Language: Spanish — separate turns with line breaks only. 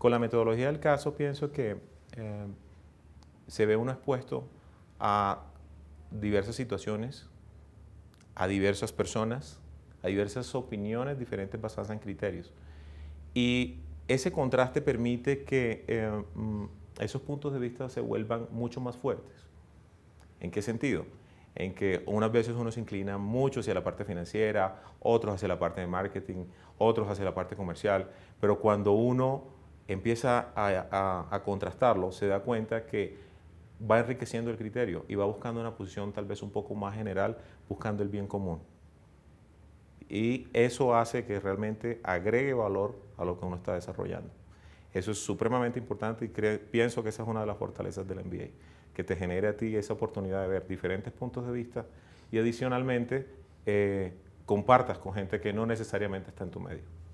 Con la metodología del caso pienso que eh, se ve uno expuesto a diversas situaciones, a diversas personas, a diversas opiniones diferentes basadas en criterios. Y ese contraste permite que eh, mm, esos puntos de vista se vuelvan mucho más fuertes. ¿En qué sentido? En que unas veces uno se inclina mucho hacia la parte financiera, otros hacia la parte de marketing, otros hacia la parte comercial, pero cuando uno empieza a, contrastarlo, se da cuenta que va enriqueciendo el criterio y va buscando una posición tal vez un poco más general, buscando el bien común. Y eso hace que realmente agregue valor a lo que uno está desarrollando. Eso es supremamente importante y pienso que esa es una de las fortalezas del MBA, que te genere a ti esa oportunidad de ver diferentes puntos de vista y adicionalmente eh, compartas con gente que no necesariamente está en tu medio.